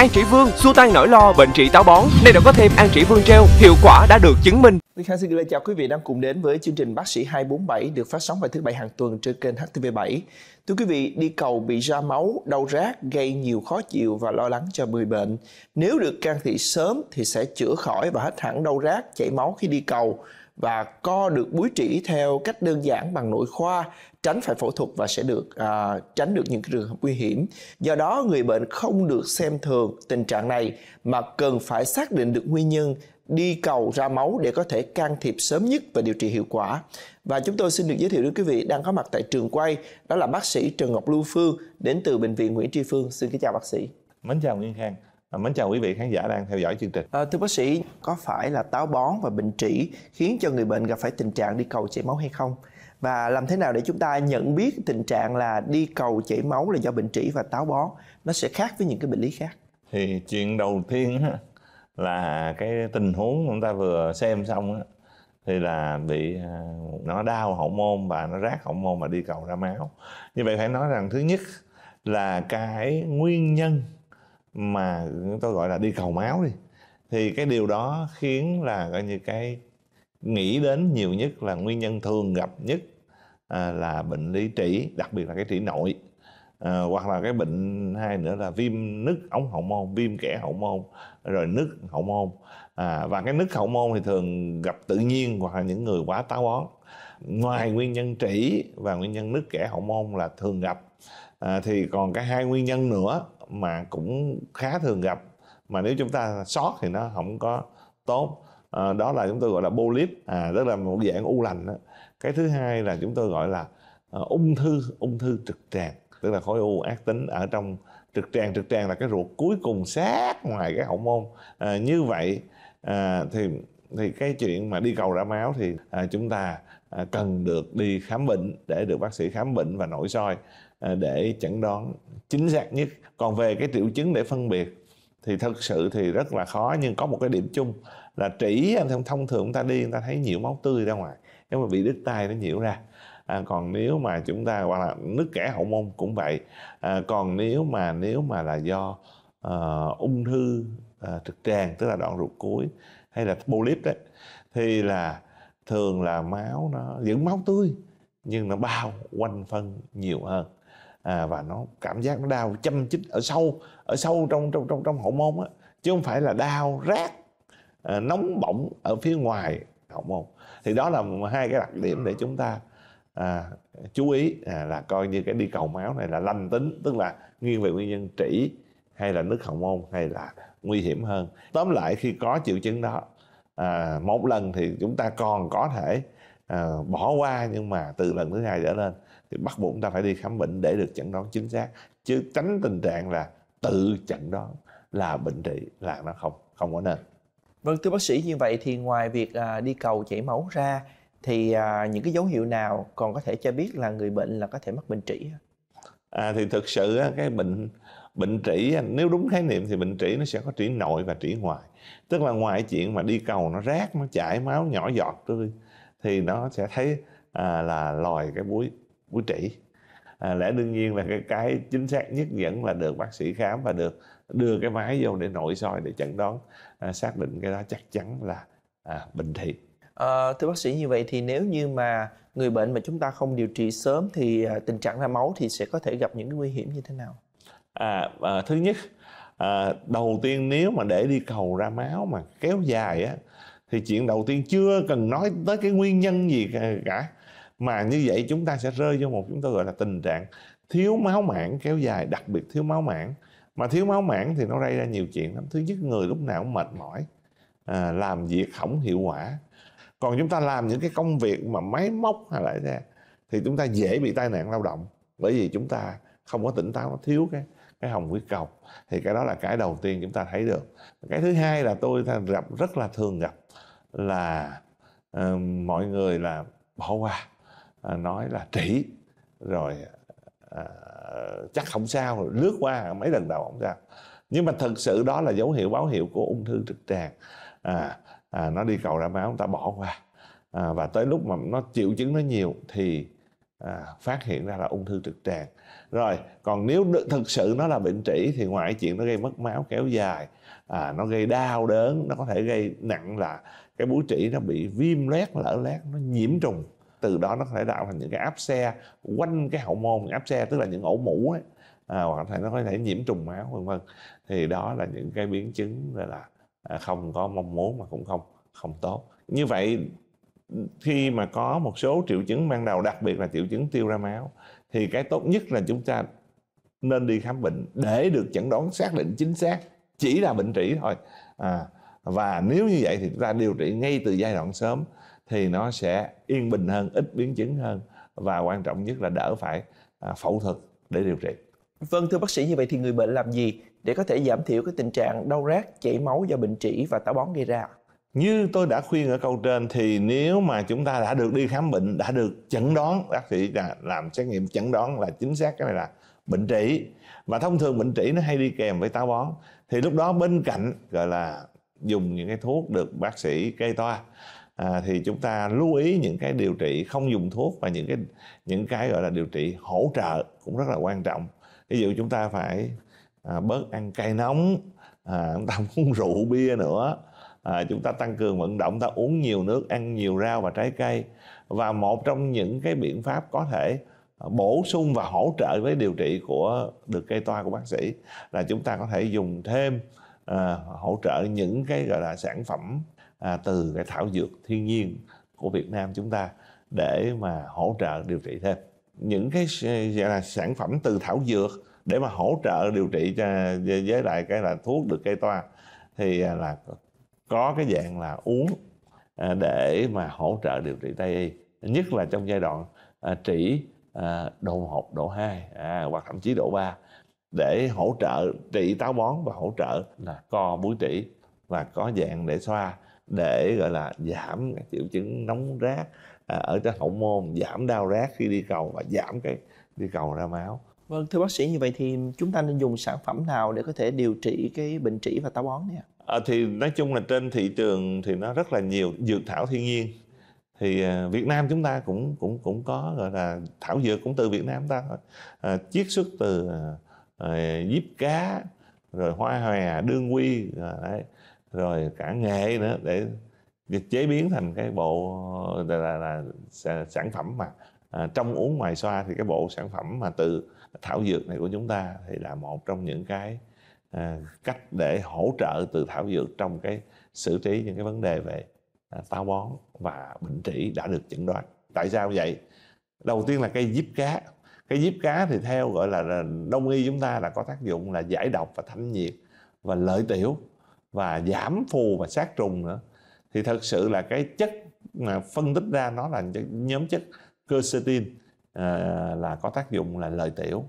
An Trĩ Vương xua tan nỗi lo bệnh trị táo bón Nay đã có thêm An Trĩ Vương treo Hiệu quả đã được chứng minh Minh Khang xin chào quý vị đang cùng đến với chương trình Bác sĩ 247 được phát sóng vào thứ bảy hàng tuần trên kênh HTV7. Thưa quý vị, đi cầu bị ra máu, đau rát gây nhiều khó chịu và lo lắng cho người bệnh. Nếu được can thiệp sớm thì sẽ chữa khỏi và hết hẳn đau rát, chảy máu khi đi cầu và co được búi trĩ theo cách đơn giản bằng nội khoa tránh phải phẫu thuật và sẽ được à, tránh được những trường hợp nguy hiểm do đó người bệnh không được xem thường tình trạng này mà cần phải xác định được nguyên nhân đi cầu ra máu để có thể can thiệp sớm nhất và điều trị hiệu quả. Và chúng tôi xin được giới thiệu đến quý vị đang có mặt tại trường quay, đó là bác sĩ Trần Ngọc Lưu Phương đến từ Bệnh viện Nguyễn Tri Phương. Xin kính chào bác sĩ. Mến chào Nguyễn Khang. Mến chào quý vị khán giả đang theo dõi chương trình. À, thưa bác sĩ, có phải là táo bón và bệnh trĩ khiến cho người bệnh gặp phải tình trạng đi cầu chảy máu hay không? Và làm thế nào để chúng ta nhận biết tình trạng là đi cầu chảy máu là do bệnh trĩ và táo bón nó sẽ khác với những cái bệnh lý khác? Thì chuyện đầu tiên là cái tình huống chúng ta vừa xem xong thì là bị à, nó đau hậu môn và nó rác hậu môn mà đi cầu ra máu. Như vậy phải nói rằng thứ nhất là cái nguyên nhân mà tôi gọi là đi cầu máu đi thì cái điều đó khiến là coi như cái nghĩ đến nhiều nhất là nguyên nhân thường gặp nhất à, là bệnh lý trĩ đặc biệt là cái trĩ nội à, hoặc là cái bệnh hai nữa là viêm nứt ống hậu môn viêm kẽ hậu môn rồi nứt hậu môn à, và cái nứt hậu môn thì thường gặp tự nhiên hoặc là những người quá táo bón ngoài nguyên nhân trĩ và nguyên nhân nứt kẽ hậu môn là thường gặp à, thì còn cái hai nguyên nhân nữa mà cũng khá thường gặp mà nếu chúng ta sót thì nó không có tốt à, đó là chúng tôi gọi là polyp à, tức là một dạng u lành đó. cái thứ hai là chúng tôi gọi là uh, ung thư ung thư trực tràng tức là khối u ác tính ở trong trực tràng trực tràng là cái ruột cuối cùng sát ngoài cái hậu môn à, như vậy à, thì thì cái chuyện mà đi cầu ra máu thì à, chúng ta à, cần được đi khám bệnh để được bác sĩ khám bệnh và nội soi À, để chẩn đoán chính xác nhất còn về cái triệu chứng để phân biệt thì thật sự thì rất là khó nhưng có một cái điểm chung là trĩ thông thường chúng ta đi chúng ta thấy nhiều máu tươi ra ngoài nhưng mà bị đứt tay nó nhiễu ra à, còn nếu mà chúng ta hoặc là nứt kẽ hậu môn cũng vậy à, còn nếu mà nếu mà là do uh, ung thư uh, trực tràng tức là đoạn ruột cuối hay là polyp đấy thì là thường là máu nó vẫn máu tươi nhưng nó bao quanh phân nhiều hơn à, và nó cảm giác nó đau châm chích ở sâu ở sâu trong trong trong trong hậu môn á chứ không phải là đau rát à, nóng bỏng ở phía ngoài hậu môn thì đó là hai cái đặc điểm để chúng ta à, chú ý à, là coi như cái đi cầu máu này là lành tính tức là nghiêng về nguyên nhân trĩ hay là nước hậu môn hay là nguy hiểm hơn tóm lại khi có triệu chứng đó à, một lần thì chúng ta còn có thể à, bỏ qua nhưng mà từ lần thứ hai trở lên thì bắt buộc chúng ta phải đi khám bệnh để được chẩn đoán chính xác chứ tránh tình trạng là tự chẩn đoán là bệnh trị là nó không không có nên vâng thưa bác sĩ như vậy thì ngoài việc à, đi cầu chảy máu ra thì à, những cái dấu hiệu nào còn có thể cho biết là người bệnh là có thể mắc bệnh trị à, thì thực sự cái bệnh bệnh trĩ nếu đúng khái niệm thì bệnh trĩ nó sẽ có trĩ nội và trĩ ngoài tức là ngoài chuyện mà đi cầu nó rác nó chảy máu nhỏ giọt tươi thì nó sẽ thấy à, là lòi cái búi của trị. à, lẽ đương nhiên là cái, cái chính xác nhất vẫn là được bác sĩ khám và được đưa cái máy vô để nội soi để chẩn đoán à, xác định cái đó chắc chắn là à, bình thị à, ờ, thưa bác sĩ như vậy thì nếu như mà người bệnh mà chúng ta không điều trị sớm thì à, tình trạng ra máu thì sẽ có thể gặp những nguy hiểm như thế nào à, à thứ nhất à, đầu tiên nếu mà để đi cầu ra máu mà kéo dài á thì chuyện đầu tiên chưa cần nói tới cái nguyên nhân gì cả mà như vậy chúng ta sẽ rơi vô một chúng ta gọi là tình trạng thiếu máu mảng kéo dài đặc biệt thiếu máu mảng mà thiếu máu mảng thì nó gây ra nhiều chuyện lắm thứ nhất người lúc nào cũng mệt mỏi à, làm việc không hiệu quả còn chúng ta làm những cái công việc mà máy móc hay lại ra thì chúng ta dễ bị tai nạn lao động bởi vì chúng ta không có tỉnh táo nó thiếu cái cái hồng huyết cầu thì cái đó là cái đầu tiên chúng ta thấy được cái thứ hai là tôi gặp rất là thường gặp là uh, mọi người là bỏ qua À, nói là trị rồi à, chắc không sao lướt qua mấy lần đầu không sao nhưng mà thực sự đó là dấu hiệu báo hiệu của ung thư trực tràng à, à, nó đi cầu ra máu chúng ta bỏ qua à, và tới lúc mà nó triệu chứng nó nhiều thì à, phát hiện ra là ung thư trực tràng rồi còn nếu thực sự nó là bệnh trĩ thì ngoài chuyện nó gây mất máu kéo dài à, nó gây đau đớn nó có thể gây nặng là cái búi trĩ nó bị viêm loét lở loét nó nhiễm trùng từ đó nó có thể tạo thành những cái áp xe quanh cái hậu môn áp xe tức là những ổ mũ ấy à, hoặc là nó có thể nhiễm trùng máu vân vân thì đó là những cái biến chứng là à, không có mong muốn mà cũng không không tốt như vậy khi mà có một số triệu chứng ban đầu đặc biệt là triệu chứng tiêu ra máu thì cái tốt nhất là chúng ta nên đi khám bệnh để được chẩn đoán xác định chính xác chỉ là bệnh trĩ thôi à, và nếu như vậy thì chúng ta điều trị ngay từ giai đoạn sớm thì nó sẽ yên bình hơn ít biến chứng hơn và quan trọng nhất là đỡ phải à, phẫu thuật để điều trị vâng thưa bác sĩ như vậy thì người bệnh làm gì để có thể giảm thiểu cái tình trạng đau rát chảy máu do bệnh trĩ và táo bón gây ra như tôi đã khuyên ở câu trên thì nếu mà chúng ta đã được đi khám bệnh đã được chẩn đoán bác sĩ là làm xét nghiệm chẩn đoán là chính xác cái này là bệnh trĩ và thông thường bệnh trĩ nó hay đi kèm với táo bón thì lúc đó bên cạnh gọi là dùng những cái thuốc được bác sĩ kê toa à, thì chúng ta lưu ý những cái điều trị không dùng thuốc và những cái những cái gọi là điều trị hỗ trợ cũng rất là quan trọng ví dụ chúng ta phải à, bớt ăn cay nóng à, chúng ta không uống rượu bia nữa à, chúng ta tăng cường vận động ta uống nhiều nước ăn nhiều rau và trái cây và một trong những cái biện pháp có thể à, bổ sung và hỗ trợ với điều trị của được cây toa của bác sĩ là chúng ta có thể dùng thêm à, hỗ trợ những cái gọi là sản phẩm à, từ cái thảo dược thiên nhiên của Việt Nam chúng ta để mà hỗ trợ điều trị thêm những cái là sản phẩm từ thảo dược để mà hỗ trợ điều trị cho, với lại cái là thuốc được cây toa thì à, là có cái dạng là uống à, để mà hỗ trợ điều trị tây y nhất là trong giai đoạn à, trị độ 1, độ hai à, hoặc thậm chí độ 3 để hỗ trợ trị táo bón và hỗ trợ là co búi trĩ và có dạng để xoa để gọi là giảm các triệu chứng nóng rát à, ở trong hậu môn giảm đau rát khi đi cầu và giảm cái đi cầu ra máu vâng thưa bác sĩ như vậy thì chúng ta nên dùng sản phẩm nào để có thể điều trị cái bệnh trĩ và táo bón này à, thì nói chung là trên thị trường thì nó rất là nhiều dược thảo thiên nhiên thì à, Việt Nam chúng ta cũng cũng cũng có gọi là thảo dược cũng từ Việt Nam ta à, chiết xuất từ à, à, diếp cá rồi hoa hòe đương quy rồi đấy rồi cả nghệ nữa để chế biến thành cái bộ là, là, là, sản phẩm mà à, trong uống ngoài xoa thì cái bộ sản phẩm mà từ thảo dược này của chúng ta thì là một trong những cái à, cách để hỗ trợ từ thảo dược trong cái xử trí những cái vấn đề về à, táo bón và bệnh trĩ đã được chẩn đoán tại sao vậy đầu tiên là cây diếp cá cái diếp cá thì theo gọi là đông y chúng ta là có tác dụng là giải độc và thanh nhiệt và lợi tiểu và giảm phù và sát trùng nữa thì thật sự là cái chất mà phân tích ra nó là nhóm chất quercetin à, là có tác dụng là lợi tiểu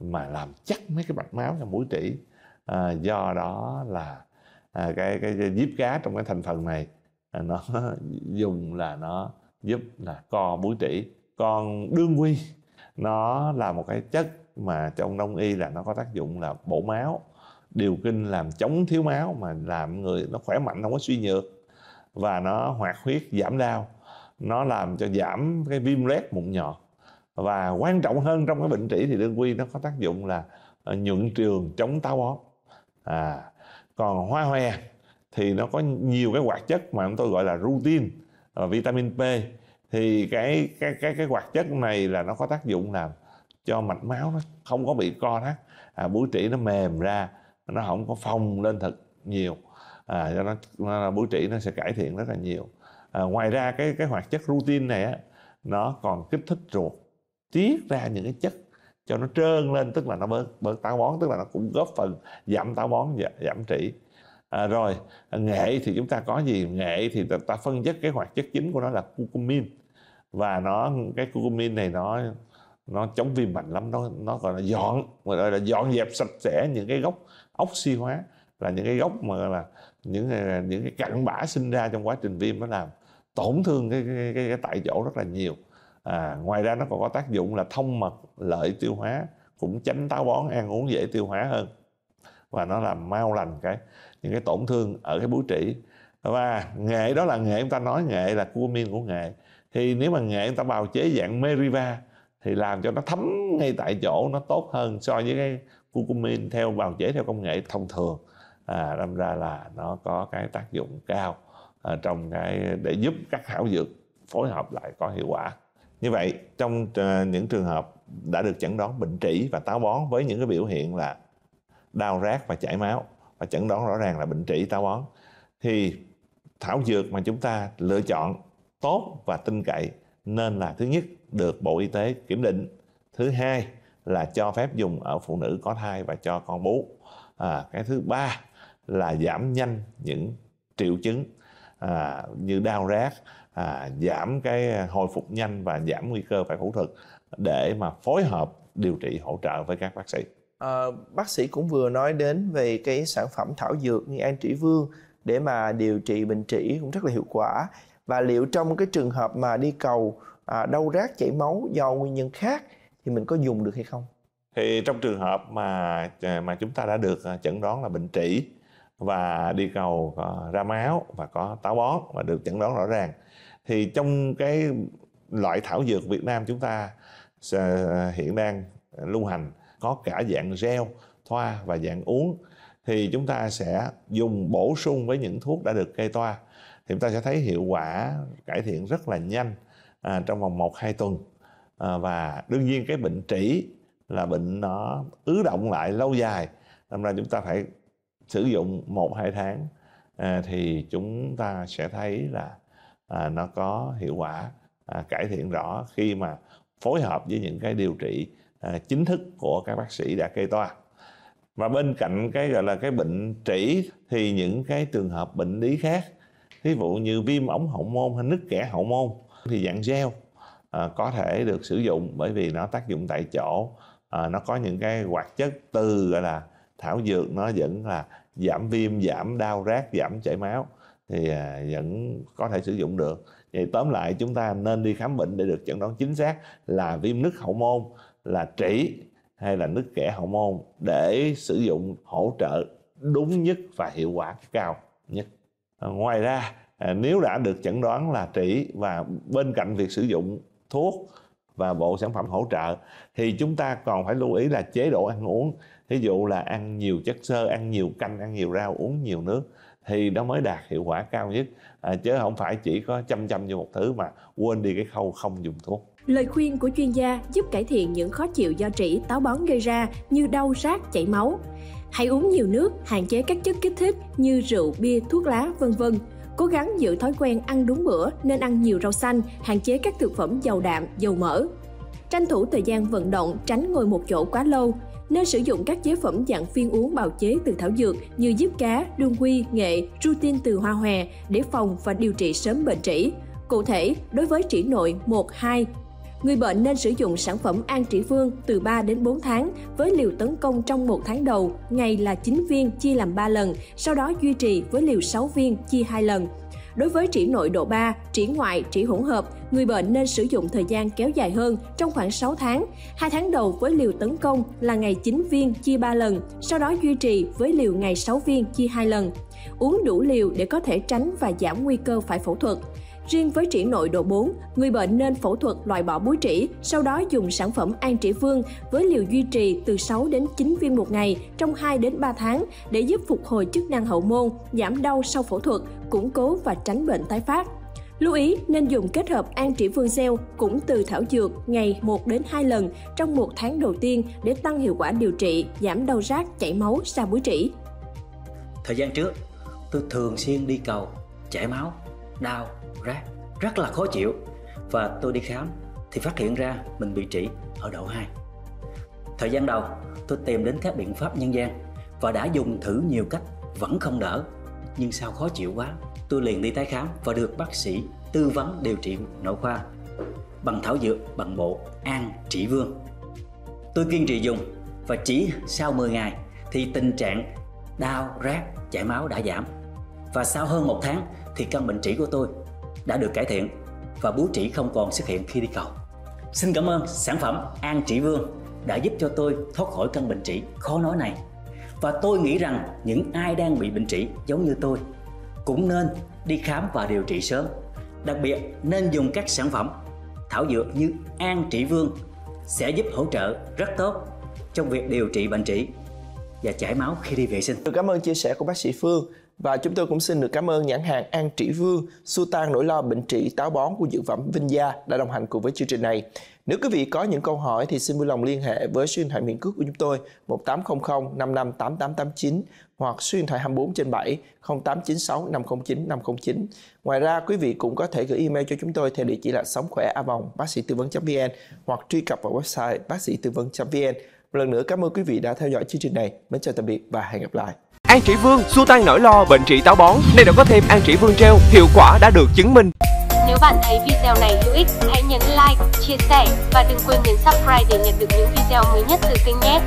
mà làm chắc mấy cái mạch máu trong mũi trĩ à, do đó là à, cái cái diếp cá trong cái thành phần này à, nó dùng là nó giúp là co mũi trĩ còn đương quy nó là một cái chất mà trong đông y là nó có tác dụng là bổ máu điều kinh làm chống thiếu máu mà làm người nó khỏe mạnh không có suy nhược và nó hoạt huyết giảm đau nó làm cho giảm cái viêm loét mụn nhọt và quan trọng hơn trong cái bệnh trĩ thì đương quy nó có tác dụng là ờ, nhuận trường chống táo bón à còn hoa hòe thì nó có nhiều cái hoạt chất mà chúng tôi gọi là rutin và ờ, vitamin P thì cái cái cái cái hoạt chất này là nó có tác dụng làm cho mạch máu nó không có bị co thắt à, búi trĩ nó mềm ra nó không có phồng lên thật nhiều à, do nó, nó bố trĩ nó sẽ cải thiện rất là nhiều à, ngoài ra cái cái hoạt chất rutin này á, nó còn kích thích ruột tiết ra những cái chất cho nó trơn lên tức là nó bớt bớt táo bón tức là nó cũng góp phần giảm táo bón và dạ, giảm trị. à, rồi nghệ thì chúng ta có gì nghệ thì ta, ta phân chất cái hoạt chất chính của nó là curcumin và nó cái curcumin này nó nó chống viêm mạnh lắm nó nó gọi là dọn gọi là dọn dẹp sạch sẽ những cái gốc oxy hóa là những cái gốc mà là những à, những cái cặn bã sinh ra trong quá trình viêm nó làm tổn thương cái cái, cái, cái tại chỗ rất là nhiều à, ngoài ra nó còn có tác dụng là thông mật lợi tiêu hóa cũng tránh táo bón ăn uống dễ tiêu hóa hơn và nó làm mau lành cái những cái tổn thương ở cái búi trĩ và nghệ đó là nghệ chúng ta nói nghệ là cua miên của nghệ thì nếu mà nghệ chúng ta bào chế dạng meriva thì làm cho nó thấm ngay tại chỗ nó tốt hơn so với cái curcumin theo bào chế theo công nghệ thông thường à, đâm ra là nó có cái tác dụng cao à, trong cái để giúp các thảo dược phối hợp lại có hiệu quả như vậy trong à, những trường hợp đã được chẩn đoán bệnh trĩ và táo bón với những cái biểu hiện là đau rát và chảy máu và chẩn đoán rõ ràng là bệnh trĩ táo bón thì thảo dược mà chúng ta lựa chọn tốt và tin cậy nên là thứ nhất được Bộ Y tế kiểm định, thứ hai là cho phép dùng ở phụ nữ có thai và cho con bú. À, cái thứ ba là giảm nhanh những triệu chứng à, như đau rát, à, giảm cái hồi phục nhanh và giảm nguy cơ phải phẫu thuật để mà phối hợp điều trị hỗ trợ với các bác sĩ. À, bác sĩ cũng vừa nói đến về cái sản phẩm thảo dược như An Trĩ Vương để mà điều trị bệnh trĩ cũng rất là hiệu quả và liệu trong cái trường hợp mà đi cầu à, đau rát chảy máu do nguyên nhân khác thì mình có dùng được hay không thì trong trường hợp mà à, mà chúng ta đã được à, chẩn đoán là bệnh trĩ và đi cầu à, ra máu và có táo bón và được chẩn đoán rõ ràng thì trong cái loại thảo dược Việt Nam chúng ta hiện đang lưu hành có cả dạng gel thoa và dạng uống thì chúng ta sẽ dùng bổ sung với những thuốc đã được kê toa thì chúng ta sẽ thấy hiệu quả cải thiện rất là nhanh à, trong vòng 1 2 tuần. À, và đương nhiên cái bệnh trĩ là bệnh nó ứ động lại lâu dài. Nên ra chúng ta phải sử dụng 1 2 tháng à, thì chúng ta sẽ thấy là à, nó có hiệu quả à, cải thiện rõ khi mà phối hợp với những cái điều trị à, chính thức của các bác sĩ đã kê toa và bên cạnh cái gọi là cái bệnh trĩ thì những cái trường hợp bệnh lý khác thí dụ như viêm ống hậu môn hay nứt kẽ hậu môn thì dạng gel à, có thể được sử dụng bởi vì nó tác dụng tại chỗ à, nó có những cái hoạt chất từ gọi là thảo dược nó vẫn là giảm viêm giảm đau rát giảm chảy máu thì à, vẫn có thể sử dụng được vậy tóm lại chúng ta nên đi khám bệnh để được chẩn đoán chính xác là viêm nứt hậu môn là trĩ hay là nứt kẽ hậu môn để sử dụng hỗ trợ đúng nhất và hiệu quả cao nhất Ờ, ngoài ra à, nếu đã được chẩn đoán là trĩ và bên cạnh việc sử dụng thuốc và bộ sản phẩm hỗ trợ thì chúng ta còn phải lưu ý là chế độ ăn uống ví dụ là ăn nhiều chất xơ ăn nhiều canh ăn nhiều rau uống nhiều nước thì nó mới đạt hiệu quả cao nhất à, chứ không phải chỉ có chăm chăm vô một thứ mà quên đi cái khâu không dùng thuốc Lời khuyên của chuyên gia giúp cải thiện những khó chịu do trĩ táo bón gây ra như đau rát, chảy máu. Hãy uống nhiều nước, hạn chế các chất kích thích như rượu, bia, thuốc lá, vân vân. Cố gắng giữ thói quen ăn đúng bữa nên ăn nhiều rau xanh, hạn chế các thực phẩm giàu đạm, dầu mỡ. Tranh thủ thời gian vận động, tránh ngồi một chỗ quá lâu. Nên sử dụng các chế phẩm dạng viên uống bào chế từ thảo dược như diếp cá, đương quy, nghệ, rutin từ hoa hòe để phòng và điều trị sớm bệnh trĩ. Cụ thể, đối với trĩ nội 1, 2, Người bệnh nên sử dụng sản phẩm An Trị Phương từ 3 đến 4 tháng với liều tấn công trong một tháng đầu, ngày là 9 viên chia làm 3 lần, sau đó duy trì với liều 6 viên chia 2 lần. Đối với trĩ nội độ 3, trĩ ngoại, trĩ hỗn hợp, người bệnh nên sử dụng thời gian kéo dài hơn trong khoảng 6 tháng. 2 tháng đầu với liều tấn công là ngày 9 viên chia 3 lần, sau đó duy trì với liều ngày 6 viên chia 2 lần. Uống đủ liều để có thể tránh và giảm nguy cơ phải phẫu thuật. Riêng với trĩ nội độ 4, người bệnh nên phẫu thuật loại bỏ búi trĩ, sau đó dùng sản phẩm An Trĩ Vương với liều duy trì từ 6 đến 9 viên một ngày trong 2 đến 3 tháng để giúp phục hồi chức năng hậu môn, giảm đau sau phẫu thuật, củng cố và tránh bệnh tái phát. Lưu ý nên dùng kết hợp an trĩ vương gel cũng từ thảo dược ngày 1 đến 2 lần trong một tháng đầu tiên để tăng hiệu quả điều trị, giảm đau rát chảy máu ra búi trĩ. Thời gian trước, tôi thường xuyên đi cầu, chảy máu, đau rác rất là khó chịu và tôi đi khám thì phát hiện ra mình bị trĩ ở độ 2 thời gian đầu tôi tìm đến các biện pháp nhân gian và đã dùng thử nhiều cách vẫn không đỡ nhưng sao khó chịu quá tôi liền đi tái khám và được bác sĩ tư vấn điều trị nội khoa bằng thảo dược bằng bộ an trị vương tôi kiên trì dùng và chỉ sau 10 ngày thì tình trạng đau rát chảy máu đã giảm và sau hơn một tháng thì căn bệnh trĩ của tôi đã được cải thiện và bú trĩ không còn xuất hiện khi đi cầu. Xin cảm ơn sản phẩm An Trĩ Vương đã giúp cho tôi thoát khỏi căn bệnh trĩ khó nói này. Và tôi nghĩ rằng những ai đang bị bệnh trĩ giống như tôi cũng nên đi khám và điều trị sớm. Đặc biệt nên dùng các sản phẩm thảo dược như An Trĩ Vương sẽ giúp hỗ trợ rất tốt trong việc điều trị bệnh trĩ và chảy máu khi đi vệ sinh. cảm ơn chia sẻ của bác sĩ Phương. Và chúng tôi cũng xin được cảm ơn nhãn hàng An Trĩ Vương, xua tan nỗi lo bệnh trị táo bón của dược phẩm Vinh Gia đã đồng hành cùng với chương trình này. Nếu quý vị có những câu hỏi thì xin vui lòng liên hệ với số điện thoại miễn cước của chúng tôi 1800 55 8889 hoặc số điện thoại 24 trên 7 0896 509 509. Ngoài ra, quý vị cũng có thể gửi email cho chúng tôi theo địa chỉ là sống khỏe a vòng bác sĩ tư vấn.vn hoặc truy cập vào website bác sĩ tư vấn.vn. Một lần nữa cảm ơn quý vị đã theo dõi chương trình này. Mến chào tạm biệt và hẹn gặp lại. An Trĩ Vương xua tan nỗi lo bệnh trị táo bón. Nay đã có thêm An Trĩ Vương treo, hiệu quả đã được chứng minh. Nếu bạn thấy video này hữu ích, hãy nhấn like, chia sẻ và đừng quên nhấn subscribe để nhận được những video mới nhất từ kênh nhé.